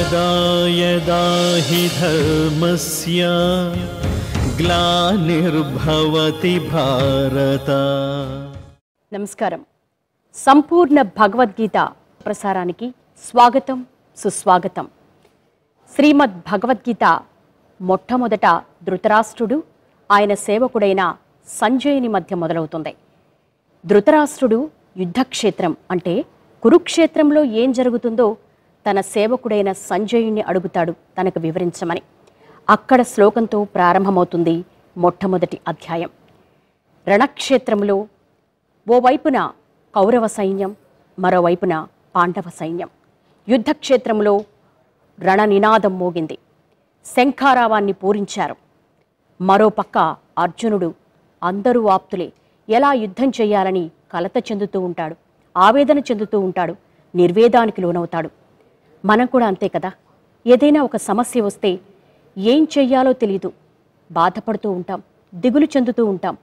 यदा यदा గ్లానిర్భవతి భారత నమస్కారం సంపూర్ణ భగవద్గీత ప్రసారానికి స్వాగతం సుస్వాగతం శ్రీమద్ భగవద్గీత మొట్టమొదట ధృతరాష్ట్రుడు ఆయన సేవకుడైన సంజయుని మధ్య మొదలవుతుంది ధృతరాష్ట్రుడు యుద్ధక్షేత్రం అంటే కురుక్షేత్రంలో ఏం జరుగుతుందో తన సేవకుడైన సంజయుణ్ణి అడుగుతాడు తనకు వివరించమని అక్కడ శ్లోకంతో ప్రారంభమవుతుంది మొట్టమొదటి అధ్యాయం రణక్షేత్రంలో ఓవైపున కౌరవ సైన్యం మరోవైపున పాండవ సైన్యం యుద్ధక్షేత్రంలో రణనినాదం మోగింది శంఖారావాన్ని పూరించారు మరోపక్క అర్జునుడు అందరూ ఆప్తులే ఎలా యుద్ధం చేయాలని కలత చెందుతూ ఉంటాడు ఆవేదన చెందుతూ ఉంటాడు నిర్వేదానికి లోనవుతాడు మనం కూడా అంతే కదా ఏదైనా ఒక సమస్య వస్తే ఏం చెయ్యాలో తెలియదు బాధపడుతూ ఉంటాం దిగులు చెందుతూ ఉంటాం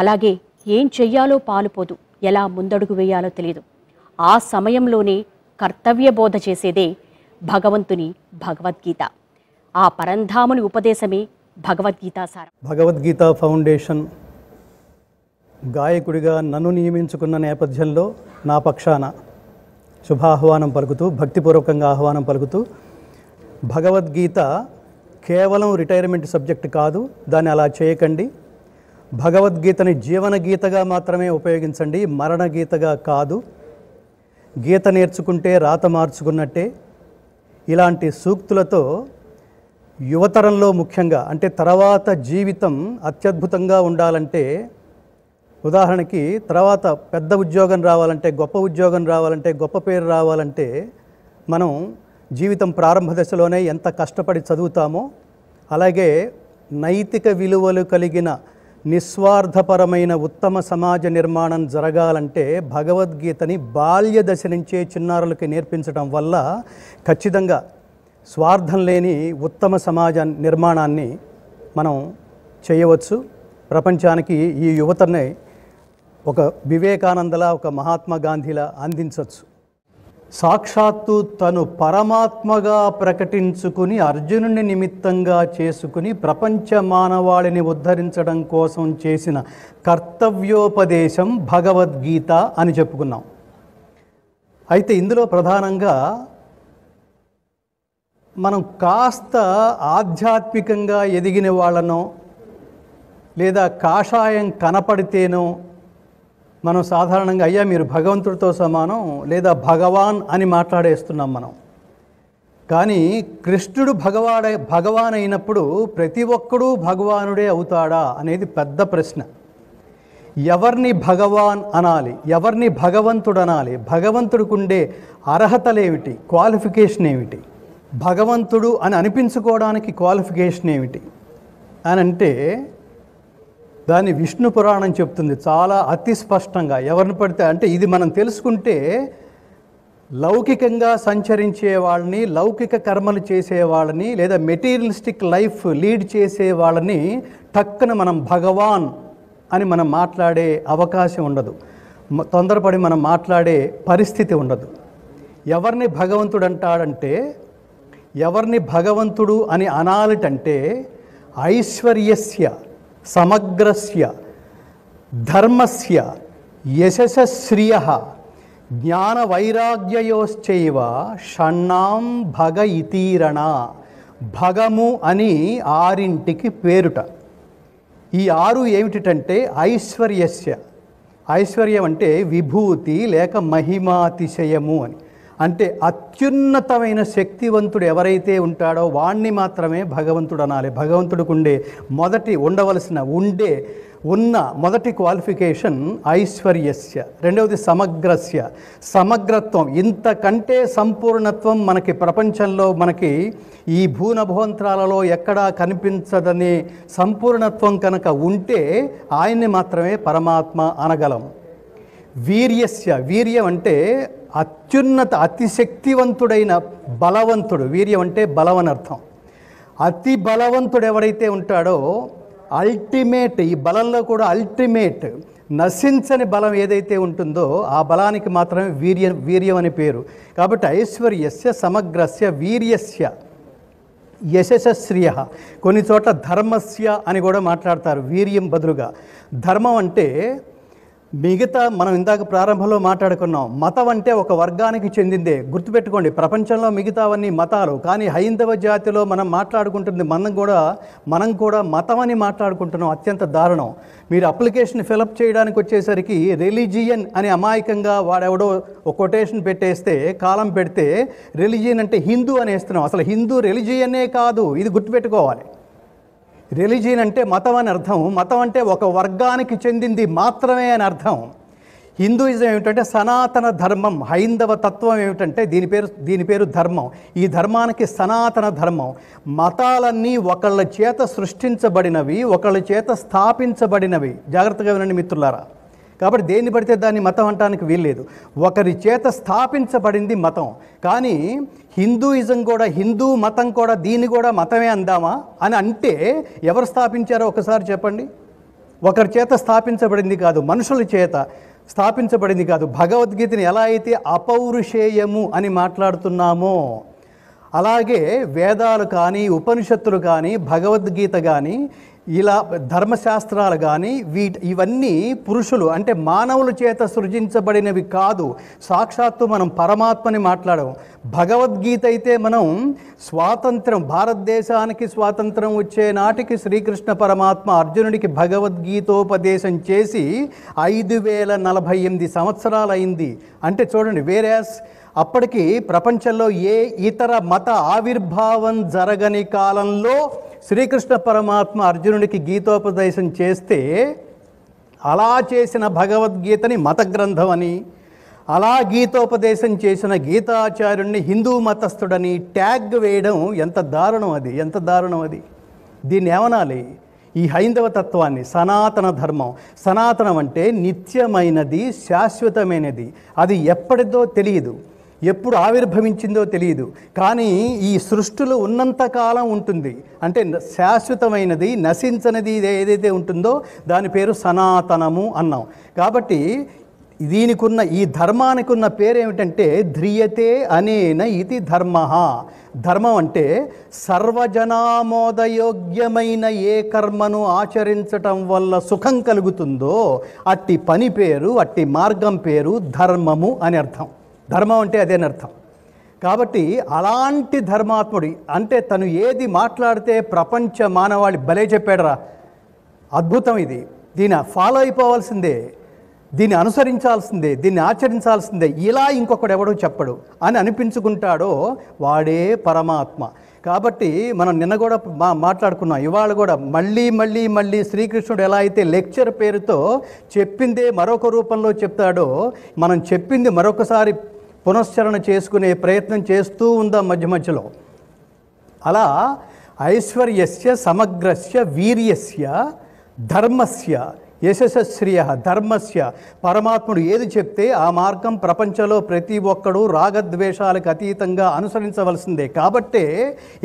అలాగే ఏం చెయ్యాలో పాలుపోదు ఎలా ముందడుగు వేయాలో తెలియదు ఆ సమయంలోనే కర్తవ్య బోధ చేసేదే భగవంతుని భగవద్గీత ఆ పరంధాముని ఉపదేశమే భగవద్గీత సారం భగవద్గీత ఫౌండేషన్ గాయకుడిగా నన్ను నియమించుకున్న నేపథ్యంలో నా పక్షాన శుభాహ్వానం పలుకుతూ భక్తిపూర్వకంగా ఆహ్వానం పలుకుతూ భగవద్గీత కేవలం రిటైర్మెంట్ సబ్జెక్ట్ కాదు దాన్ని అలా చేయకండి భగవద్గీతని జీవన గీతగా మాత్రమే ఉపయోగించండి మరణ గీతగా కాదు గీత నేర్చుకుంటే రాత మార్చుకున్నట్టే ఇలాంటి సూక్తులతో యువతరంలో ముఖ్యంగా అంటే తర్వాత జీవితం అత్యద్భుతంగా ఉండాలంటే ఉదాహరణకి తర్వాత పెద్ద ఉద్యోగం రావాలంటే గొప్ప ఉద్యోగం రావాలంటే గొప్ప పేరు రావాలంటే మనం జీవితం ప్రారంభ దశలోనే ఎంత కష్టపడి చదువుతామో అలాగే నైతిక విలువలు కలిగిన నిస్వార్థపరమైన ఉత్తమ సమాజ నిర్మాణం జరగాలంటే భగవద్గీతని బాల్య దశ నుంచే చిన్నారులకి నేర్పించడం వల్ల ఖచ్చితంగా స్వార్థం లేని ఉత్తమ సమాజ నిర్మాణాన్ని మనం చేయవచ్చు ప్రపంచానికి ఈ యువతని ఒక వివేకానందలా ఒక మహాత్మా గాంధీలా అందించవచ్చు సాక్షాత్తు తను పరమాత్మగా ప్రకటించుకుని అర్జునుని నిమిత్తంగా చేసుకుని ప్రపంచ మానవాళిని ఉద్ధరించడం కోసం చేసిన కర్తవ్యోపదేశం భగవద్గీత అని చెప్పుకున్నాం అయితే ఇందులో ప్రధానంగా మనం కాస్త ఆధ్యాత్మికంగా ఎదిగిన వాళ్ళనో లేదా కాషాయం కనపడితేనో మనం సాధారణంగా అయ్యా మీరు భగవంతుడితో సమానం లేదా భగవాన్ అని మాట్లాడేస్తున్నాం మనం కానీ కృష్ణుడు భగవాడే భగవాన్ అయినప్పుడు ప్రతి ఒక్కడూ భగవానుడే అవుతాడా అనేది పెద్ద ప్రశ్న ఎవరిని భగవాన్ అనాలి ఎవరిని భగవంతుడు అనాలి భగవంతుడికి ఉండే అర్హతలేమిటి క్వాలిఫికేషన్ ఏమిటి భగవంతుడు అని అనిపించుకోవడానికి క్వాలిఫికేషన్ ఏమిటి అని అంటే దాన్ని విష్ణు పురాణం చెప్తుంది చాలా అతి స్పష్టంగా ఎవరిని పడితే అంటే ఇది మనం తెలుసుకుంటే లౌకికంగా సంచరించే వాళ్ళని లౌకిక కర్మలు చేసే వాళ్ళని లేదా మెటీరియలిస్టిక్ లైఫ్ లీడ్ చేసే వాళ్ళని టక్కన మనం భగవాన్ అని మనం మాట్లాడే అవకాశం ఉండదు తొందరపడి మనం మాట్లాడే పరిస్థితి ఉండదు ఎవరిని భగవంతుడు అంటాడంటే ఎవరిని భగవంతుడు అని అనాలిటంటే ఐశ్వర్యస్య సమగ్రస్య ధర్మస్య యశస్శ్రియ జ్ఞానవైరాగ్యయోశ్చైవ షణ్ణాం భగ ఇతీరణ భగము అని ఆరింటికి పేరుట ఈ ఆరు ఏమిటంటే ఐశ్వర్యస్య ఐశ్వర్యం అంటే విభూతి లేక మహిమాతిశయము అని అంటే అత్యున్నతమైన శక్తివంతుడు ఎవరైతే ఉంటాడో వాణ్ణి మాత్రమే భగవంతుడు అనాలి భగవంతుడికి ఉండే మొదటి ఉండవలసిన ఉండే ఉన్న మొదటి క్వాలిఫికేషన్ ఐశ్వర్యస్య రెండవది సమగ్రస్య సమగ్రత్వం ఇంతకంటే సంపూర్ణత్వం మనకి ప్రపంచంలో మనకి ఈ భూనభోంతరాలలో ఎక్కడా కనిపించదనే సంపూర్ణత్వం కనుక ఉంటే ఆయన్ని మాత్రమే పరమాత్మ అనగలం వీర్యస్య వీర్యం అంటే అత్యున్నత అతిశక్తివంతుడైన బలవంతుడు వీర్యం అంటే బలం అర్థం అతి బలవంతుడు ఎవరైతే ఉంటాడో అల్టిమేట్ ఈ బలంలో కూడా అల్టిమేట్ నశించని బలం ఏదైతే ఉంటుందో ఆ బలానికి మాత్రమే వీర్య వీర్యం అని పేరు కాబట్టి ఐశ్వర్యస్య సమగ్రస్య వీర్యస్య యశస్శ్రియ కొన్ని చోట్ల ధర్మస్య అని కూడా మాట్లాడతారు వీర్యం బదులుగా ధర్మం అంటే మిగతా మనం ఇందాక ప్రారంభంలో మాట్లాడుకున్నాం మతం అంటే ఒక వర్గానికి చెందిందే గుర్తుపెట్టుకోండి ప్రపంచంలో మిగతావన్నీ మతాలు కానీ హైందవ జాతిలో మనం మాట్లాడుకుంటుంది మనం కూడా మనం కూడా మతం అని మాట్లాడుకుంటున్నాం అత్యంత దారుణం మీరు అప్లికేషన్ ఫిలప్ చేయడానికి వచ్చేసరికి రిలీజియన్ అని అమాయకంగా వాడెవడో ఒక కొటేషన్ పెట్టేస్తే కాలం పెడితే రిలీజియన్ అంటే హిందూ అనేస్తున్నాం అసలు హిందూ రిలీజియనే కాదు ఇది గుర్తుపెట్టుకోవాలి రిలీజియన్ అంటే మతం అని అర్థం మతం అంటే ఒక వర్గానికి చెందింది మాత్రమే అని అర్థం హిందూయిజం ఏమిటంటే సనాతన ధర్మం హైందవ తత్వం ఏమిటంటే దీని పేరు దీని పేరు ధర్మం ఈ ధర్మానికి సనాతన ధర్మం మతాలన్నీ ఒకళ్ళ చేత సృష్టించబడినవి ఒకళ్ళ చేత స్థాపించబడినవి జాగ్రత్తగా వినండి మిత్రులారా కాబట్టి దేన్ని పడితే దాన్ని మతం అంటానికి వీల్లేదు ఒకరి చేత స్థాపించబడింది మతం కానీ హిందూయిజం కూడా హిందూ మతం కూడా దీన్ని కూడా మతమే అందామా అని అంటే ఎవరు స్థాపించారో ఒకసారి చెప్పండి ఒకరి చేత స్థాపించబడింది కాదు మనుషుల చేత స్థాపించబడింది కాదు భగవద్గీతని ఎలా అయితే అపౌరుషేయము అని మాట్లాడుతున్నామో అలాగే వేదాలు కానీ ఉపనిషత్తులు కానీ భగవద్గీత కానీ ఇలా ధర్మశాస్త్రాలు కానీ వీటి ఇవన్నీ పురుషులు అంటే మానవుల చేత సృజించబడినవి కాదు సాక్షాత్తు మనం పరమాత్మని మాట్లాడము భగవద్గీత అయితే మనం స్వాతంత్రం భారతదేశానికి స్వాతంత్రం వచ్చే నాటికి శ్రీకృష్ణ పరమాత్మ అర్జునుడికి భగవద్గీతోపదేశం చేసి ఐదు వేల నలభై ఎనిమిది సంవత్సరాలు అయింది అంటే చూడండి వేరే అప్పటికి ప్రపంచంలో ఏ ఇతర మత ఆవిర్భావం జరగని కాలంలో శ్రీకృష్ణ పరమాత్మ అర్జునుడికి గీతోపదేశం చేస్తే అలా చేసిన భగవద్గీతని మత గ్రంథం అని అలా గీతోపదేశం చేసిన గీతాచార్యుణ్ణి హిందూ మతస్థుడని ట్యాగ్ వేయడం ఎంత దారుణం అది ఎంత దారుణం అది దీన్ని ఏమనాలి ఈ హైందవ తత్వాన్ని సనాతన ధర్మం సనాతనం అంటే నిత్యమైనది శాశ్వతమైనది అది ఎప్పటిదో తెలియదు ఎప్పుడు ఆవిర్భవించిందో తెలియదు కానీ ఈ సృష్టిలో ఉన్నంతకాలం ఉంటుంది అంటే శాశ్వతమైనది నశించనిది ఏదైతే ఉంటుందో దాని పేరు సనాతనము అన్నాం కాబట్టి దీనికున్న ఈ ధర్మానికి ఉన్న పేరు ఏమిటంటే ధ్రియతే అనేన ఇది ధర్మ ధర్మం అంటే సర్వజనామోదయోగ్యమైన ఏ కర్మను ఆచరించటం వల్ల సుఖం కలుగుతుందో అట్టి పని పేరు అట్టి మార్గం పేరు ధర్మము అని అర్థం ధర్మం అంటే అదేనర్థం కాబట్టి అలాంటి ధర్మాత్ముడి అంటే తను ఏది మాట్లాడితే ప్రపంచ మానవాళి భలే చెప్పాడరా అద్భుతం ఇది దీన్ని ఫాలో అయిపోవాల్సిందే దీన్ని అనుసరించాల్సిందే దీన్ని ఆచరించాల్సిందే ఇలా ఇంకొకడు ఎవడో చెప్పడు అని అనిపించుకుంటాడో వాడే పరమాత్మ కాబట్టి మనం నిన్న కూడా మా మాట్లాడుకున్నాం ఇవాళ కూడా మళ్ళీ మళ్ళీ మళ్ళీ శ్రీకృష్ణుడు ఎలా అయితే లెక్చర్ పేరుతో చెప్పిందే మరొక రూపంలో చెప్తాడో మనం చెప్పింది మరొకసారి పునశ్చరణ చేసుకునే ప్రయత్నం చేస్తూ ఉందా మధ్య మధ్యలో అలా ఐశ్వర్యస్య సమగ్రస్య వీర్యస్య ధర్మస్య యశస్శ్రియ ధర్మస్య పరమాత్ముడు ఏది చెప్తే ఆ మార్గం ప్రపంచంలో ప్రతి ఒక్కడూ రాగద్వేషాలకు అతీతంగా అనుసరించవలసిందే కాబట్టే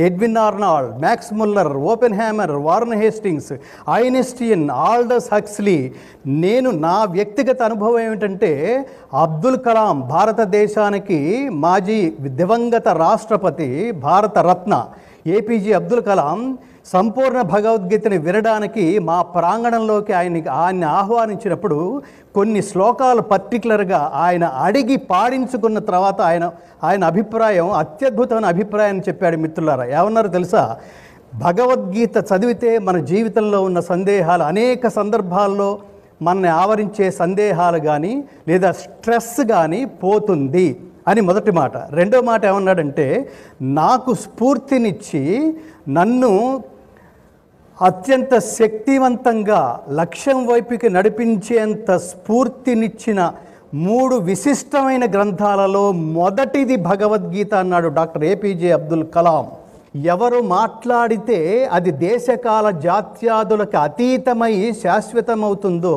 Edwin Arnold Max Muller Oppenheimer Warren Hastings Einstein Aldous Huxley నేను నా వ్యక్తిగత అనుభవం ఏమిటంటే అబ్దుల్ కలాం భారతదేశానికి మాజీ దివంగత రాష్ట్రపతి భారతరత్న ఏపీజే అబ్దుల్ కలాం సంపూర్ణ భగవద్గీతని వినడానికి మా ప్రాంగణంలోకి ఆయన ఆయన్ని ఆహ్వానించినప్పుడు కొన్ని శ్లోకాలు పర్టికులర్గా ఆయన అడిగి పాడించుకున్న తర్వాత ఆయన ఆయన అభిప్రాయం అత్యద్భుతమైన అభిప్రాయం చెప్పాడు మిత్రులారా ఏమన్నారు తెలుసా భగవద్గీత చదివితే మన జీవితంలో ఉన్న సందేహాలు అనేక సందర్భాల్లో మనని ఆవరించే సందేహాలు కానీ లేదా స్ట్రెస్ కానీ పోతుంది అని మొదటి మాట రెండో మాట ఏమన్నాడంటే నాకు స్ఫూర్తినిచ్చి నన్ను అత్యంత శక్తివంతంగా లక్ష్యం వైపుకి నడిపించేంత స్ఫూర్తినిచ్చిన మూడు విశిష్టమైన గ్రంథాలలో మొదటిది భగవద్గీత అన్నాడు డాక్టర్ ఏపీజే అబ్దుల్ కలాం ఎవరు మాట్లాడితే అది దేశకాల జాత్యాదులకు అతీతమై శాశ్వతమవుతుందో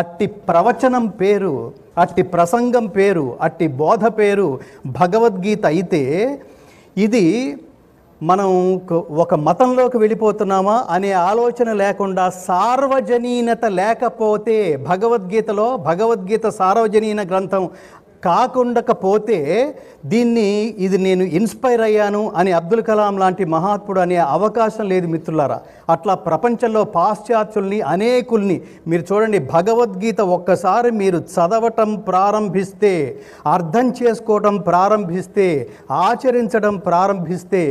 అట్టి ప్రవచనం పేరు అట్టి ప్రసంగం పేరు అట్టి బోధ పేరు భగవద్గీత అయితే ఇది మనం ఒక మతంలోకి వెళ్ళిపోతున్నామా అనే ఆలోచన లేకుండా సార్వజనీనత లేకపోతే భగవద్గీతలో భగవద్గీత సార్వజనీన గ్రంథం కాకుండకపోతే దీన్ని ఇది నేను ఇన్స్పైర్ అయ్యాను అని అబ్దుల్ కలాం లాంటి మహాత్ముడు అనే అవకాశం లేదు మిత్రులారా అట్లా ప్రపంచంలో పాశ్చాత్యుల్ని అనేకుల్ని మీరు చూడండి భగవద్గీత ఒక్కసారి మీరు చదవటం ప్రారంభిస్తే అర్థం చేసుకోవటం ప్రారంభిస్తే ఆచరించడం ప్రారంభిస్తే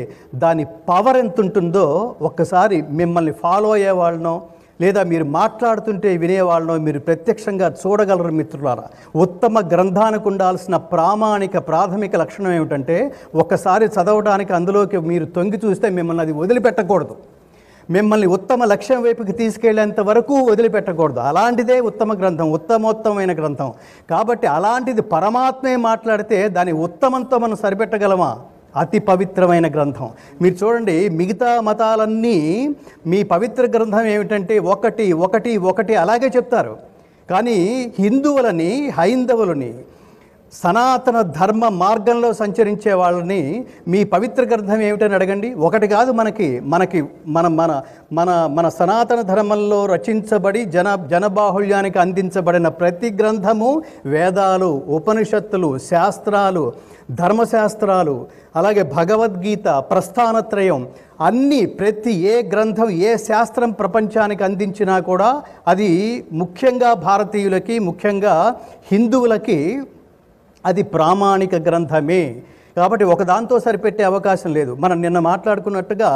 దాని పవర్ ఎంత ఉంటుందో ఒక్కసారి మిమ్మల్ని ఫాలో అయ్యే వాళ్ళను లేదా మీరు మాట్లాడుతుంటే వినేవాళ్ళను మీరు ప్రత్యక్షంగా చూడగలరు మిత్రులారా ఉత్తమ గ్రంథానికి ఉండాల్సిన ప్రామాణిక ప్రాథమిక లక్షణం ఏమిటంటే ఒక్కసారి చదవడానికి అందులోకి మీరు తొంగి చూస్తే మిమ్మల్ని అది వదిలిపెట్టకూడదు మిమ్మల్ని ఉత్తమ లక్ష్యం వైపుకి తీసుకెళ్లేంత వరకు వదిలిపెట్టకూడదు అలాంటిదే ఉత్తమ గ్రంథం ఉత్తమోత్తమైన గ్రంథం కాబట్టి అలాంటిది పరమాత్మే మాట్లాడితే దాని ఉత్తమంతో మనం సరిపెట్టగలమా అతి పవిత్రమైన గ్రంథం మీరు చూడండి మిగతా మతాలన్నీ మీ పవిత్ర గ్రంథం ఏమిటంటే ఒకటి ఒకటి ఒకటి అలాగే చెప్తారు కానీ హిందువులని హైందవులని సనాతన ధర్మ మార్గంలో సంచరించే వాళ్ళని మీ పవిత్ర గ్రంథం ఏమిటని అడగండి ఒకటి కాదు మనకి మనకి మన మన మన మన సనాతన ధర్మంలో రచించబడి జన జనబాహుళ్యానికి అందించబడిన ప్రతి గ్రంథము వేదాలు ఉపనిషత్తులు శాస్త్రాలు ధర్మశాస్త్రాలు అలాగే భగవద్గీత ప్రస్థానత్రయం అన్నీ ప్రతి ఏ గ్రంథం ఏ శాస్త్రం ప్రపంచానికి అందించినా కూడా అది ముఖ్యంగా భారతీయులకి ముఖ్యంగా హిందువులకి అది ప్రామాణిక గ్రంథమే కాబట్టి ఒకదాంతో సరిపెట్టే అవకాశం లేదు మనం నిన్న మాట్లాడుకున్నట్టుగా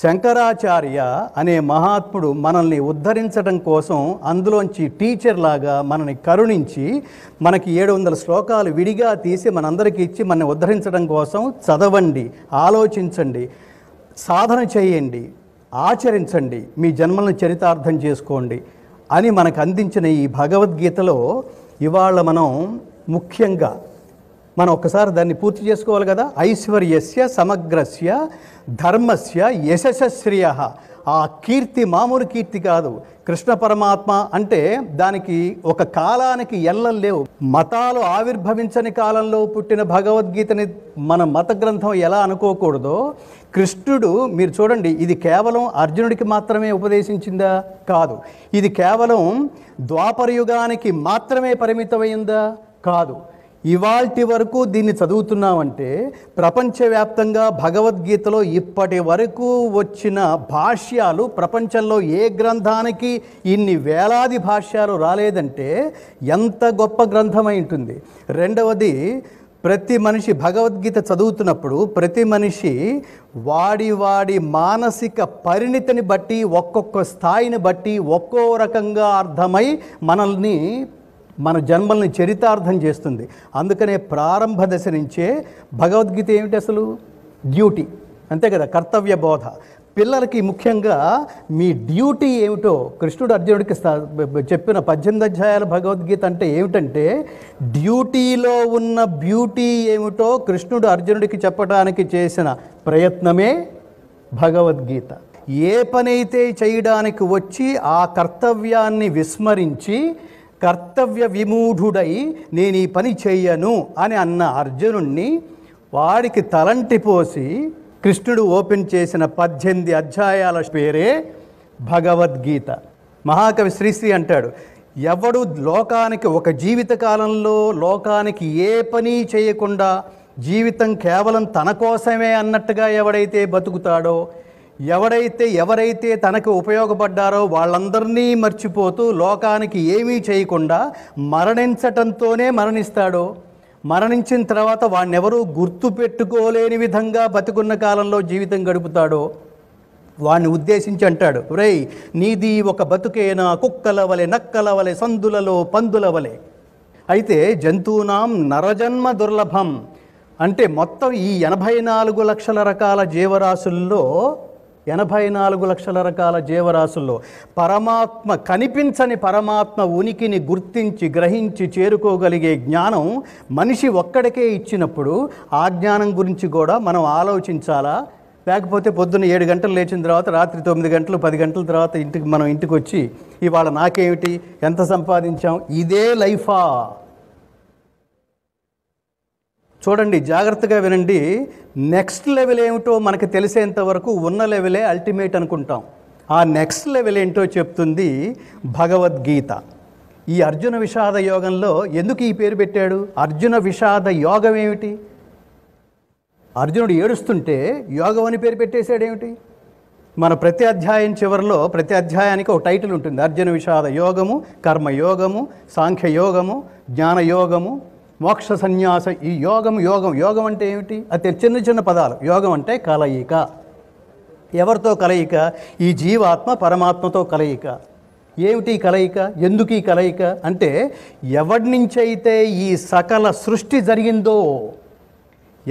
శంకరాచార్య అనే మహాత్ముడు మనల్ని ఉద్ధరించడం కోసం అందులోంచి టీచర్ లాగా మనని కరుణించి మనకి ఏడు వందల శ్లోకాలు విడిగా తీసి మనందరికీ ఇచ్చి మనని ఉద్ధరించడం కోసం చదవండి ఆలోచించండి సాధన చేయండి ఆచరించండి మీ జన్మలను చరితార్థం చేసుకోండి అని మనకు అందించిన ఈ భగవద్గీతలో ఇవాళ మనం ముఖ్యంగా మనం ఒకసారి దాన్ని పూర్తి చేసుకోవాలి కదా ఐశ్వర్యస్య సమగ్రస్య ధర్మస్య యశశ్రియ ఆ కీర్తి మామూలు కీర్తి కాదు కృష్ణ పరమాత్మ అంటే దానికి ఒక కాలానికి ఎల్లం లేవు మతాలు ఆవిర్భవించని కాలంలో పుట్టిన భగవద్గీతని మన మత గ్రంథం ఎలా అనుకోకూడదో కృష్ణుడు మీరు చూడండి ఇది కేవలం అర్జునుడికి మాత్రమే ఉపదేశించిందా కాదు ఇది కేవలం ద్వాపరయుగానికి మాత్రమే పరిమితమైందా కాదు ఇవాల్టి వరకు దీన్ని చదువుతున్నామంటే ప్రపంచవ్యాప్తంగా భగవద్గీతలో ఇప్పటి వరకు వచ్చిన భాష్యాలు ప్రపంచంలో ఏ గ్రంథానికి ఇన్ని వేలాది భాష్యాలు రాలేదంటే ఎంత గొప్ప గ్రంథమై ఉంటుంది రెండవది ప్రతి మనిషి భగవద్గీత చదువుతున్నప్పుడు ప్రతి మనిషి వాడి వాడి మానసిక పరిణితిని బట్టి ఒక్కొక్క స్థాయిని బట్టి ఒక్కో రకంగా అర్థమై మనల్ని మన జన్మల్ని చరితార్థం చేస్తుంది అందుకనే ప్రారంభ దశ నుంచే భగవద్గీత ఏమిటి అసలు డ్యూటీ అంతే కదా కర్తవ్య బోధ పిల్లలకి ముఖ్యంగా మీ డ్యూటీ ఏమిటో కృష్ణుడు అర్జునుడికి చెప్పిన పద్దెనిమిది అధ్యాయాల భగవద్గీత అంటే ఏమిటంటే డ్యూటీలో ఉన్న బ్యూటీ ఏమిటో కృష్ణుడు అర్జునుడికి చెప్పడానికి చేసిన ప్రయత్నమే భగవద్గీత ఏ పనైతే చేయడానికి వచ్చి ఆ కర్తవ్యాన్ని విస్మరించి కర్తవ్య విమూఢుడై నేను ఈ పని చెయ్యను అని అన్న అర్జునుణ్ణి వాడికి తలంటి పోసి కృష్ణుడు ఓపెన్ చేసిన పద్దెనిమిది అధ్యాయాల పేరే భగవద్గీత మహాకవి శ్రీశ్రీ అంటాడు ఎవడు లోకానికి ఒక జీవితకాలంలో లోకానికి ఏ పని చేయకుండా జీవితం కేవలం తన కోసమే అన్నట్టుగా ఎవడైతే బతుకుతాడో ఎవరైతే ఎవరైతే తనకు ఉపయోగపడ్డారో వాళ్ళందరినీ మర్చిపోతూ లోకానికి ఏమీ చేయకుండా మరణించటంతోనే మరణిస్తాడో మరణించిన తర్వాత వాణ్ణెవరూ గుర్తు పెట్టుకోలేని విధంగా బతికున్న కాలంలో జీవితం గడుపుతాడో వాణ్ణి ఉద్దేశించి అంటాడు రే నీది ఒక బతుకేనా కుక్కల వలె నక్కల వలె సందులలో పందుల వలె అయితే జంతువునాం నరజన్మ దుర్లభం అంటే మొత్తం ఈ ఎనభై నాలుగు లక్షల రకాల జీవరాశుల్లో ఎనభై నాలుగు లక్షల రకాల జీవరాశుల్లో పరమాత్మ కనిపించని పరమాత్మ ఉనికిని గుర్తించి గ్రహించి చేరుకోగలిగే జ్ఞానం మనిషి ఒక్కడికే ఇచ్చినప్పుడు ఆ జ్ఞానం గురించి కూడా మనం ఆలోచించాలా లేకపోతే పొద్దున్న ఏడు గంటలు లేచిన తర్వాత రాత్రి తొమ్మిది గంటలు పది గంటల తర్వాత ఇంటికి మనం ఇంటికి వచ్చి ఇవాళ నాకేమిటి ఎంత సంపాదించాం ఇదే లైఫా చూడండి జాగ్రత్తగా వినండి నెక్స్ట్ లెవెల్ ఏమిటో మనకు తెలిసేంత వరకు ఉన్న లెవెలే అల్టిమేట్ అనుకుంటాం ఆ నెక్స్ట్ లెవెల్ ఏంటో చెప్తుంది భగవద్గీత ఈ అర్జున విషాద యోగంలో ఎందుకు ఈ పేరు పెట్టాడు అర్జున విషాద యోగం ఏమిటి అర్జునుడు ఏడుస్తుంటే యోగం అని పేరు పెట్టేశాడేమిటి మన ప్రతి అధ్యాయం చివరిలో ప్రతి అధ్యాయానికి ఒక టైటిల్ ఉంటుంది అర్జున విషాద యోగము కర్మయోగము సాంఖ్యయోగము జ్ఞానయోగము మోక్ష సన్యాస ఈ యోగం యోగం యోగం అంటే ఏమిటి అతి చిన్న చిన్న పదాలు యోగం అంటే కలయిక ఎవరితో కలయిక ఈ జీవాత్మ పరమాత్మతో కలయిక ఏమిటి కలయిక ఎందుకు ఈ కలయిక అంటే ఎవరి నుంచైతే ఈ సకల సృష్టి జరిగిందో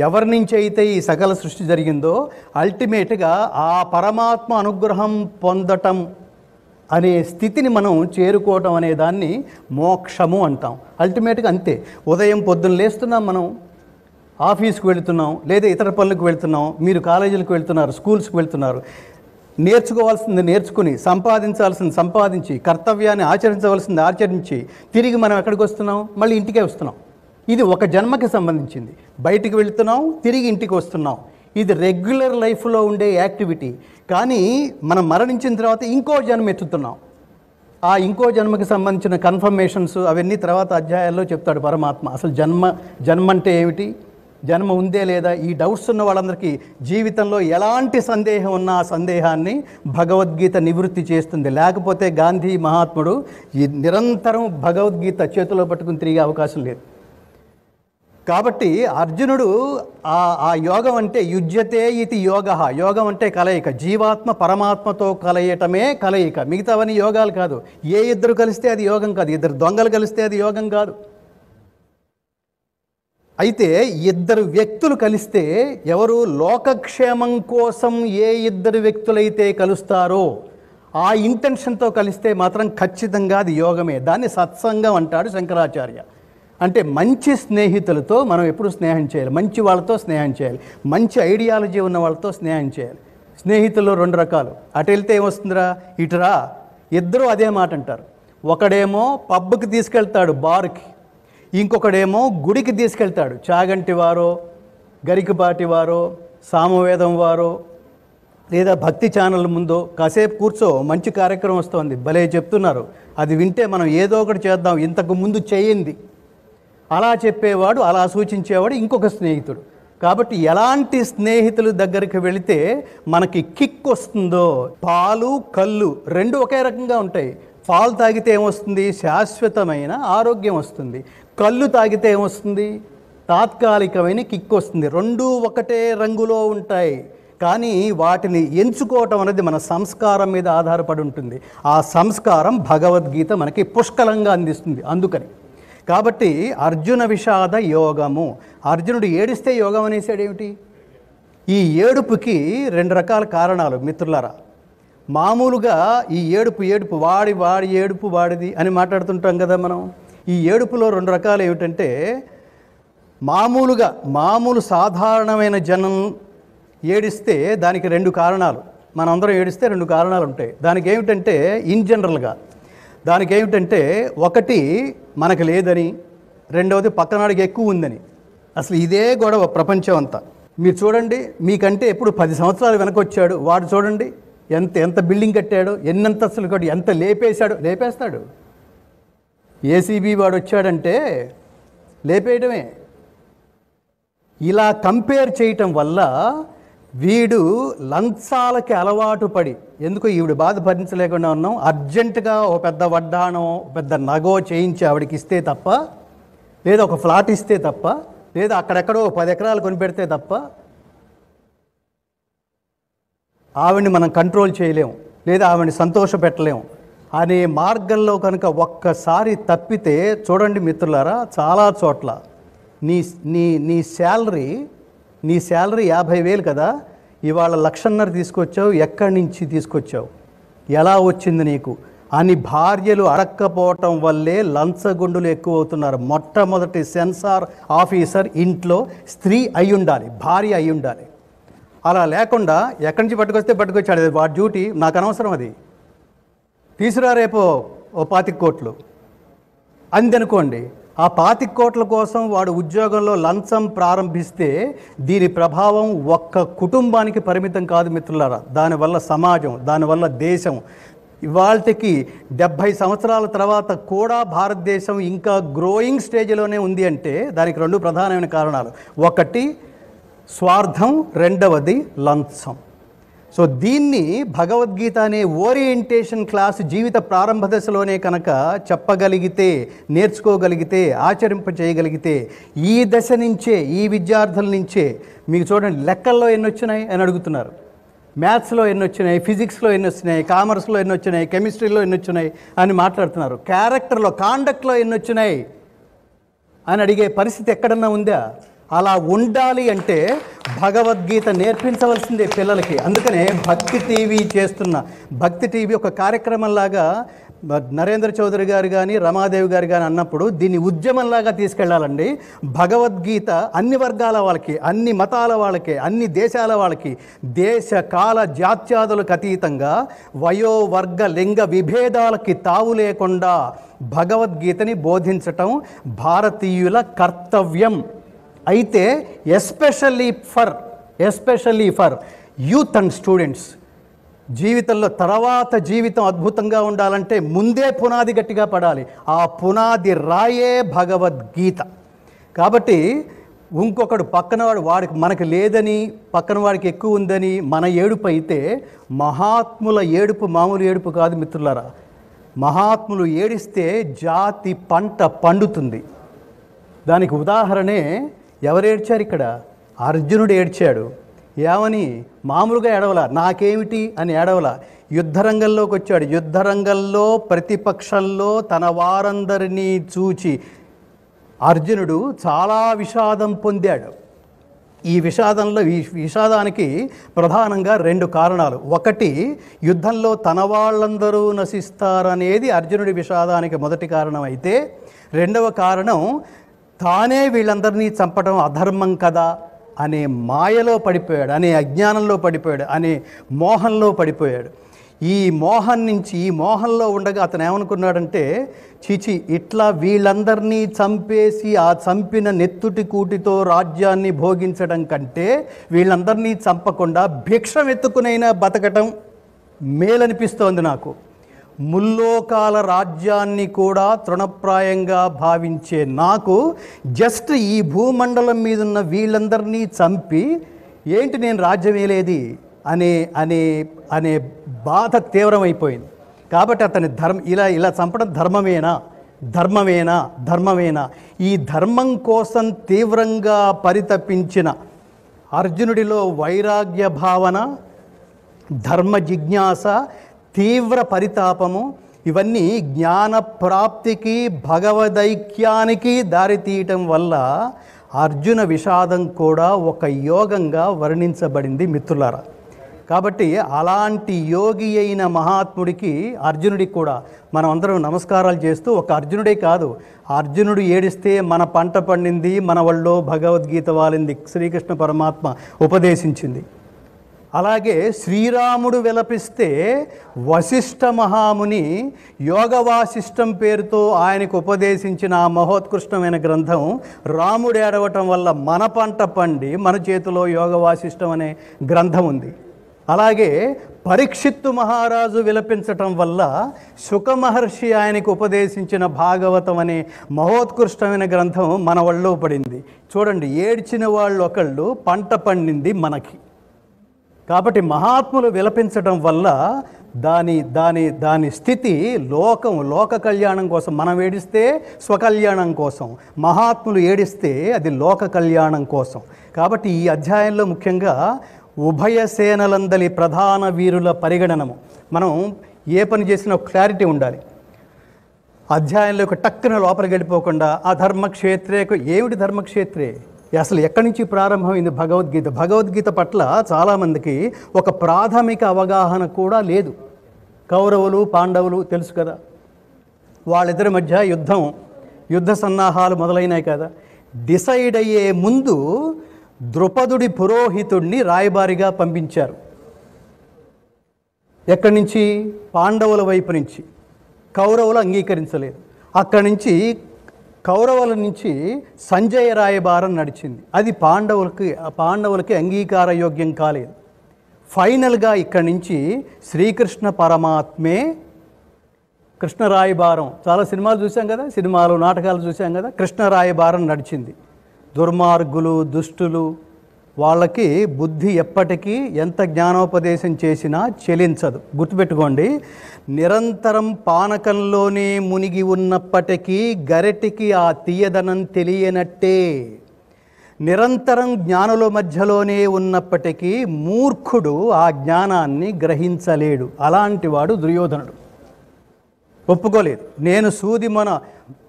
ఎవరి నుంచైతే ఈ సకల సృష్టి జరిగిందో అల్టిమేట్గా ఆ పరమాత్మ అనుగ్రహం పొందటం అనే స్థితిని మనం చేరుకోవటం అనే దాన్ని మోక్షము అంటాం అల్టిమేట్గా అంతే ఉదయం పొద్దున్న లేస్తున్నాం మనం ఆఫీస్కి వెళుతున్నాం లేదా ఇతర పనులకు వెళ్తున్నాం మీరు కాలేజీలకు వెళ్తున్నారు స్కూల్స్కి వెళ్తున్నారు నేర్చుకోవాల్సింది నేర్చుకుని సంపాదించాల్సింది సంపాదించి కర్తవ్యాన్ని ఆచరించవలసింది ఆచరించి తిరిగి మనం ఎక్కడికి వస్తున్నాం మళ్ళీ ఇంటికే వస్తున్నాం ఇది ఒక జన్మకి సంబంధించింది బయటికి వెళుతున్నాం తిరిగి ఇంటికి వస్తున్నాం ఇది రెగ్యులర్ లైఫ్లో ఉండే యాక్టివిటీ కానీ మనం మరణించిన తర్వాత ఇంకో జన్మ ఎత్తుతున్నాం ఆ ఇంకో జన్మకి సంబంధించిన కన్ఫర్మేషన్స్ అవన్నీ తర్వాత అధ్యాయాల్లో చెప్తాడు పరమాత్మ అసలు జన్మ జన్మ అంటే ఏమిటి జన్మ ఉందే లేదా ఈ డౌట్స్ ఉన్న వాళ్ళందరికీ జీవితంలో ఎలాంటి సందేహం ఉన్నా ఆ సందేహాన్ని భగవద్గీత నివృత్తి చేస్తుంది లేకపోతే గాంధీ మహాత్ముడు ఈ నిరంతరం భగవద్గీత చేతిలో పట్టుకుని తిరిగే అవకాశం లేదు కాబట్టి అర్జునుడు ఆ ఆ యోగం అంటే యుజ్యతే ఇది యోగ యోగం అంటే కలయిక జీవాత్మ పరమాత్మతో కలయటమే కలయిక మిగతావని యోగాలు కాదు ఏ ఇద్దరు కలిస్తే అది యోగం కాదు ఇద్దరు దొంగలు కలిస్తే అది యోగం కాదు అయితే ఇద్దరు వ్యక్తులు కలిస్తే ఎవరు లోకక్షేమం కోసం ఏ ఇద్దరు వ్యక్తులైతే కలుస్తారో ఆ ఇంటెన్షన్తో కలిస్తే మాత్రం ఖచ్చితంగా అది యోగమే దాన్ని సత్సంగం అంటాడు శంకరాచార్య అంటే మంచి స్నేహితులతో మనం ఎప్పుడు స్నేహం చేయాలి మంచి వాళ్ళతో స్నేహం చేయాలి మంచి ఐడియాలజీ ఉన్న వాళ్ళతో స్నేహం చేయాలి స్నేహితులు రెండు రకాలు అటు వెళ్తే ఏమొస్తుందిరా ఇటురా ఇద్దరూ అదే మాట అంటారు ఒకడేమో పబ్కి తీసుకెళ్తాడు బార్కి ఇంకొకడేమో గుడికి తీసుకెళ్తాడు చాగంటి వారో గరికపాటి వారో సామవేదం వారో లేదా భక్తి ఛానల్ ముందో కాసేపు కూర్చో మంచి కార్యక్రమం వస్తుంది భలే చెప్తున్నారు అది వింటే మనం ఏదో ఒకటి చేద్దాం ఇంతకు ముందు చేయింది అలా చెప్పేవాడు అలా సూచించేవాడు ఇంకొక స్నేహితుడు కాబట్టి ఎలాంటి స్నేహితులు దగ్గరికి వెళితే మనకి కిక్ వస్తుందో పాలు కళ్ళు రెండు ఒకే రకంగా ఉంటాయి పాలు తాగితే ఏమొస్తుంది శాశ్వతమైన ఆరోగ్యం వస్తుంది కళ్ళు తాగితే ఏమొస్తుంది తాత్కాలికమైన కిక్ వస్తుంది రెండు ఒకటే రంగులో ఉంటాయి కానీ వాటిని ఎంచుకోవటం అనేది మన సంస్కారం మీద ఆధారపడి ఉంటుంది ఆ సంస్కారం భగవద్గీత మనకి పుష్కలంగా అందిస్తుంది అందుకని కాబట్టి అర్జున విషాద యోగము అర్జునుడు ఏడిస్తే యోగం అనేసాడు ఏమిటి ఈ ఏడుపుకి రెండు రకాల కారణాలు మిత్రులారా మామూలుగా ఈ ఏడుపు ఏడుపు వాడి వాడి ఏడుపు వాడిది అని మాట్లాడుతుంటాం కదా మనం ఈ ఏడుపులో రెండు రకాలు ఏమిటంటే మామూలుగా మామూలు సాధారణమైన జనం ఏడిస్తే దానికి రెండు కారణాలు మనందరం ఏడిస్తే రెండు కారణాలు ఉంటాయి దానికి ఏమిటంటే ఇన్ జనరల్గా దానికి ఏమిటంటే ఒకటి మనకు లేదని రెండవది పక్కనాడికి ఎక్కువ ఉందని అసలు ఇదే గొడవ ప్రపంచం అంతా మీరు చూడండి మీకంటే ఎప్పుడు పది సంవత్సరాలు వెనకొచ్చాడు వాడు చూడండి ఎంత ఎంత బిల్డింగ్ కట్టాడు అసలు కాడు ఎంత లేపేశాడు లేపేస్తాడు ఏసీబీ వాడు వచ్చాడంటే లేపేయడమే ఇలా కంపేర్ చేయటం వల్ల వీడు లంచాలకి అలవాటు పడి ఎందుకు ఈవిడ బాధ భరించలేకుండా ఉన్నాం అర్జెంటుగా ఒక పెద్ద వడ్డానం పెద్ద నగో చేయించి ఆవిడకి ఇస్తే తప్ప లేదా ఒక ఫ్లాట్ ఇస్తే తప్ప లేదా అక్కడెక్కడో పది ఎకరాలు కొనిపెడితే తప్ప ఆవిడ్ని మనం కంట్రోల్ చేయలేము లేదా ఆవిడ్ని సంతోష పెట్టలేము అనే మార్గంలో కనుక ఒక్కసారి తప్పితే చూడండి మిత్రులారా చాలా చోట్ల నీ నీ నీ శాలరీ నీ శాలరీ యాభై వేలు కదా ఇవాళ లక్షన్నర తీసుకొచ్చావు ఎక్కడి నుంచి తీసుకొచ్చావు ఎలా వచ్చింది నీకు అని భార్యలు అడక్కపోవటం వల్లే లంచగుండులు ఎక్కువ అవుతున్నారు మొట్టమొదటి సెన్సార్ ఆఫీసర్ ఇంట్లో స్త్రీ అయి ఉండాలి భార్య అయి ఉండాలి అలా లేకుండా ఎక్కడి నుంచి పట్టుకొస్తే పట్టుకొచ్చాడు వాడి డ్యూటీ నాకు అనవసరం అది తీసుకురా రేపు ఓ పాతిక కోట్లు అందనుకోండి ఆ పాతి కోట్ల కోసం వాడు ఉద్యోగంలో లంచం ప్రారంభిస్తే దీని ప్రభావం ఒక్క కుటుంబానికి పరిమితం కాదు మిత్రులారా దానివల్ల సమాజం దానివల్ల దేశం ఇవాళకి డెబ్భై సంవత్సరాల తర్వాత కూడా భారతదేశం ఇంకా గ్రోయింగ్ స్టేజ్లోనే ఉంది అంటే దానికి రెండు ప్రధానమైన కారణాలు ఒకటి స్వార్థం రెండవది లంచం సో దీన్ని భగవద్గీత అనే ఓరియంటేషన్ క్లాస్ జీవిత ప్రారంభ దశలోనే కనుక చెప్పగలిగితే నేర్చుకోగలిగితే ఆచరింప చేయగలిగితే ఈ దశ నుంచే ఈ విద్యార్థుల నుంచే మీకు చూడండి లెక్కల్లో ఎన్ని వచ్చినాయి అని అడుగుతున్నారు మ్యాథ్స్లో ఎన్ని వచ్చినాయి ఫిజిక్స్లో ఎన్ని వచ్చినాయి కామర్స్లో ఎన్ని వచ్చినాయి కెమిస్ట్రీలో ఎన్ని వచ్చినాయి అని మాట్లాడుతున్నారు క్యారెక్టర్లో కాండక్ట్లో ఎన్ని వచ్చినాయి అని అడిగే పరిస్థితి ఎక్కడన్నా ఉందా అలా ఉండాలి అంటే భగవద్గీత నేర్పించవలసిందే పిల్లలకి అందుకనే భక్తి టీవీ చేస్తున్న భక్తి టీవీ ఒక కార్యక్రమంలాగా నరేంద్ర చౌదరి గారు కానీ రమాదేవి గారు కానీ అన్నప్పుడు దీన్ని ఉద్యమంలాగా తీసుకెళ్ళాలండి భగవద్గీత అన్ని వర్గాల వాళ్ళకి అన్ని మతాల వాళ్ళకి అన్ని దేశాల వాళ్ళకి దేశ కాల జాత్యాదులకు అతీతంగా వయో వర్గ లింగ విభేదాలకి తావు లేకుండా భగవద్గీతని బోధించటం భారతీయుల కర్తవ్యం అయితే especially for especially for youth and students జీవితంలో తర్వాత జీవితం అద్భుతంగా ఉండాలంటే ముందే పునాది గట్టిగా పడాలి ఆ పునాది రాయే భగవద్గీత కాబట్టి ఇంకొకడు పక్కనవాడు వాడికి మనకు లేదని పక్కన వాడికి ఎక్కువ ఉందని మన ఏడుపు అయితే మహాత్ముల ఏడుపు మామూలు ఏడుపు కాదు మిత్రులారా మహాత్ములు ఏడిస్తే జాతి పంట పండుతుంది దానికి ఉదాహరణే ఎవరు ఏడ్చారు ఇక్కడ అర్జునుడు ఏడ్చాడు ఏమని మామూలుగా ఏడవల నాకేమిటి అని ఏడవల యుద్ధరంగంలోకి వచ్చాడు యుద్ధరంగంలో ప్రతిపక్షంలో తన వారందరినీ చూచి అర్జునుడు చాలా విషాదం పొందాడు ఈ విషాదంలో ఈ విషాదానికి ప్రధానంగా రెండు కారణాలు ఒకటి యుద్ధంలో తన వాళ్ళందరూ నశిస్తారనేది అర్జునుడి విషాదానికి మొదటి కారణం అయితే రెండవ కారణం తానే వీళ్ళందరినీ చంపడం అధర్మం కదా అనే మాయలో పడిపోయాడు అనే అజ్ఞానంలో పడిపోయాడు అనే మోహంలో పడిపోయాడు ఈ మోహం నుంచి ఈ మోహంలో ఉండగా అతను ఏమనుకున్నాడంటే చీచి ఇట్లా వీళ్ళందరినీ చంపేసి ఆ చంపిన నెత్తుటి కూటితో రాజ్యాన్ని భోగించడం కంటే వీళ్ళందరినీ చంపకుండా భిక్షం ఎత్తుకునైనా బతకటం మేలనిపిస్తోంది నాకు ముల్లోకాల రాజ్యాన్ని కూడా తృణప్రాయంగా భావించే నాకు జస్ట్ ఈ భూమండలం మీద ఉన్న వీళ్ళందరినీ చంపి ఏంటి నేను రాజ్యమేలేది అనే అనే అనే బాధ తీవ్రమైపోయింది కాబట్టి అతని ధర్మ ఇలా ఇలా చంపడం ధర్మమేనా ధర్మమేనా ధర్మమేనా ఈ ధర్మం కోసం తీవ్రంగా పరితపించిన అర్జునుడిలో వైరాగ్య భావన ధర్మ జిజ్ఞాస తీవ్ర పరితాపము ఇవన్నీ జ్ఞానప్రాప్తికి భగవదైక్యానికి దారితీయటం వల్ల అర్జున విషాదం కూడా ఒక యోగంగా వర్ణించబడింది మిత్రులారా కాబట్టి అలాంటి యోగి అయిన మహాత్ముడికి అర్జునుడికి కూడా మనం అందరం నమస్కారాలు చేస్తూ ఒక అర్జునుడే కాదు అర్జునుడు ఏడిస్తే మన పంట పండింది మన వాళ్ళు భగవద్గీత వాలింది శ్రీకృష్ణ పరమాత్మ ఉపదేశించింది అలాగే శ్రీరాముడు విలపిస్తే వశిష్ఠ మహాముని యోగ వాసిష్టం పేరుతో ఆయనకు ఉపదేశించిన ఆ మహోత్కృష్టమైన గ్రంథం రాముడు ఏడవటం వల్ల మన పంట పండి మన చేతిలో యోగ వాసిష్టం అనే గ్రంథం ఉంది అలాగే పరీక్షిత్తు మహారాజు విలపించటం వల్ల శుక మహర్షి ఆయనకు ఉపదేశించిన భాగవతం అనే మహోత్కృష్టమైన గ్రంథం మన వాళ్ళలో పడింది చూడండి ఏడ్చిన వాళ్ళు ఒకళ్ళు పంట పండింది మనకి కాబట్టి మహాత్ములు విలపించడం వల్ల దాని దాని దాని స్థితి లోకం లోక కళ్యాణం కోసం మనం ఏడిస్తే స్వకళ్యాణం కోసం మహాత్ములు ఏడిస్తే అది లోక కళ్యాణం కోసం కాబట్టి ఈ అధ్యాయంలో ముఖ్యంగా ఉభయ సేనలందలి ప్రధాన వీరుల పరిగణనము మనం ఏ పని చేసినా క్లారిటీ ఉండాలి అధ్యాయంలో ఒక టక్కున లోపలికి వెళ్ళిపోకుండా ఆ ధర్మక్షేత్రే ఏమిటి ధర్మక్షేత్రే అసలు ఎక్కడి నుంచి ప్రారంభమైంది భగవద్గీత భగవద్గీత పట్ల చాలామందికి ఒక ప్రాథమిక అవగాహన కూడా లేదు కౌరవులు పాండవులు తెలుసు కదా వాళ్ళిద్దరి మధ్య యుద్ధం యుద్ధ సన్నాహాలు మొదలైనాయి కదా డిసైడ్ అయ్యే ముందు ద్రుపదుడి పురోహితుడిని రాయబారిగా పంపించారు ఎక్కడి నుంచి పాండవుల వైపు నుంచి కౌరవులు అంగీకరించలేదు అక్కడి నుంచి కౌరవుల నుంచి సంజయ రాయబారం నడిచింది అది పాండవులకి పాండవులకి అంగీకారయోగ్యం కాలేదు ఫైనల్గా ఇక్కడి నుంచి శ్రీకృష్ణ పరమాత్మే కృష్ణరాయబారం చాలా సినిమాలు చూసాం కదా సినిమాలు నాటకాలు చూసాం కదా కృష్ణరాయబారం నడిచింది దుర్మార్గులు దుష్టులు వాళ్ళకి బుద్ధి ఎప్పటికీ ఎంత జ్ఞానోపదేశం చేసినా చెలించదు గుర్తుపెట్టుకోండి నిరంతరం పానకంలోనే మునిగి ఉన్నప్పటికీ గరిటికి ఆ తీయదనం తెలియనట్టే నిరంతరం జ్ఞానుల మధ్యలోనే ఉన్నప్పటికీ మూర్ఖుడు ఆ జ్ఞానాన్ని గ్రహించలేడు అలాంటివాడు దుర్యోధనుడు ఒప్పుకోలేదు నేను సూది మన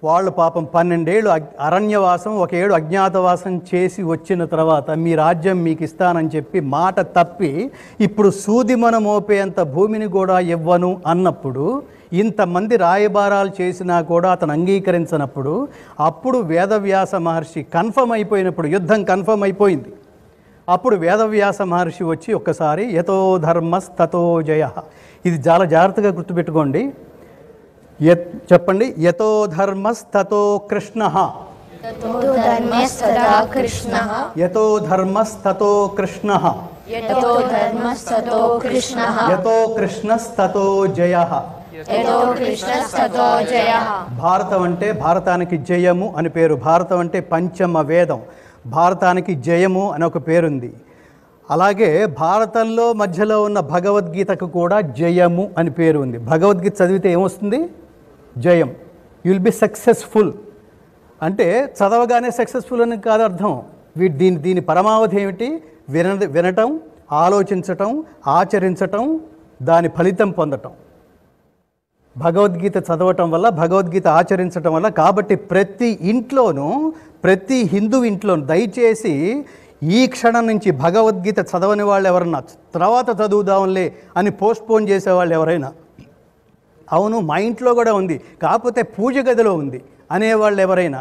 వాళ్ళు పాపం పన్నెండేళ్ళు అరణ్యవాసం ఒక ఏడు అజ్ఞాతవాసం చేసి వచ్చిన తర్వాత మీ రాజ్యం మీకు ఇస్తానని చెప్పి మాట తప్పి ఇప్పుడు సూది మన మోపేంత భూమిని కూడా ఇవ్వను అన్నప్పుడు ఇంతమంది రాయబారాలు చేసినా కూడా అతను అంగీకరించినప్పుడు అప్పుడు వేదవ్యాస మహర్షి కన్ఫర్మ్ అయిపోయినప్పుడు యుద్ధం కన్ఫర్మ్ అయిపోయింది అప్పుడు వేదవ్యాస మహర్షి వచ్చి ఒక్కసారి యతో ధర్మస్తతో జయ ఇది చాలా జాగ్రత్తగా గుర్తుపెట్టుకోండి చెప్పండి యతో ధర్మస్తతో కృష్ణ యతో ధర్మస్తతో కృష్ణ యతో కృష్ణ యతో కృష్ణస్తతో జయ భారతం అంటే భారతానికి జయము అని పేరు భారతం అంటే పంచమ వేదం భారతానికి జయము అని ఒక పేరుంది అలాగే భారతంలో మధ్యలో ఉన్న భగవద్గీతకు కూడా జయము అని పేరు ఉంది భగవద్గీత చదివితే ఏమొస్తుంది జయం యు విల్ బి సక్సెస్ఫుల్ అంటే చదవగానే సక్సెస్ఫుల్ అని కాదు అర్థం వీ దీని దీని పరమావధి ఏమిటి విన వినటం ఆలోచించటం ఆచరించటం దాని ఫలితం పొందటం భగవద్గీత చదవటం వల్ల భగవద్గీత ఆచరించటం వల్ల కాబట్టి ప్రతి ఇంట్లోనూ ప్రతి హిందూ ఇంట్లోనూ దయచేసి ఈ క్షణం నుంచి భగవద్గీత చదవని వాళ్ళు ఎవరన్నా తర్వాత చదువుదాంలే అని పోస్ట్పోన్ చేసేవాళ్ళు ఎవరైనా అవును మా ఇంట్లో కూడా ఉంది కాకపోతే పూజ గదిలో ఉంది అనేవాళ్ళు ఎవరైనా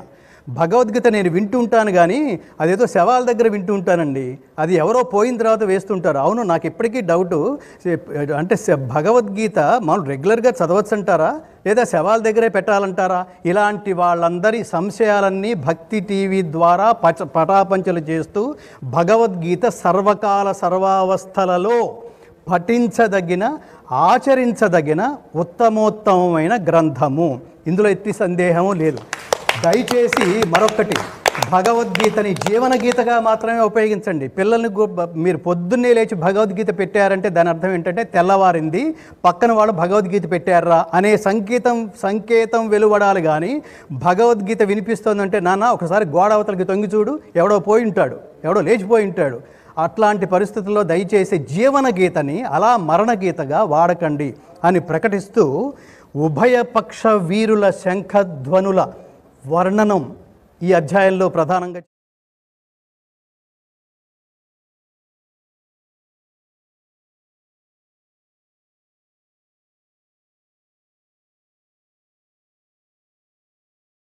భగవద్గీత నేను వింటూ ఉంటాను కానీ అదేదో శవాల దగ్గర వింటూ ఉంటానండి అది ఎవరో పోయిన తర్వాత వేస్తుంటారు అవును నాకు ఇప్పటికీ డౌటు అంటే భగవద్గీత మనం రెగ్యులర్గా చదవచ్చు అంటారా లేదా శవాల దగ్గరే పెట్టాలంటారా ఇలాంటి వాళ్ళందరి సంశయాలన్నీ భక్తి టీవీ ద్వారా పచ పటాపంచలు చేస్తూ భగవద్గీత సర్వకాల సర్వావస్థలలో పఠించదగిన ఆచరించదగిన ఉత్తమోత్తమైన గ్రంథము ఇందులో ఎత్తి సందేహము లేదు దయచేసి మరొకటి భగవద్గీతని జీవన గీతగా మాత్రమే ఉపయోగించండి పిల్లల్ని మీరు పొద్దున్నే లేచి భగవద్గీత పెట్టారంటే దాని అర్థం ఏంటంటే తెల్లవారింది పక్కన వాళ్ళు భగవద్గీత పెట్టారా అనే సంకేతం సంకేతం వెలువడాలి కానీ భగవద్గీత వినిపిస్తోందంటే నాన్న ఒకసారి గోడవతలకి తొంగి చూడు ఎవడో పోయి ఉంటాడు ఎవడో లేచిపోయి ఉంటాడు అట్లాంటి పరిస్థితుల్లో దయచేసి జీవన గీతని అలా మరణ గీతగా వాడకండి అని ప్రకటిస్తూ ఉభయపక్ష వీరుల శంఖధ్వనుల వర్ణనం ఈ అధ్యాయంలో ప్రధానంగా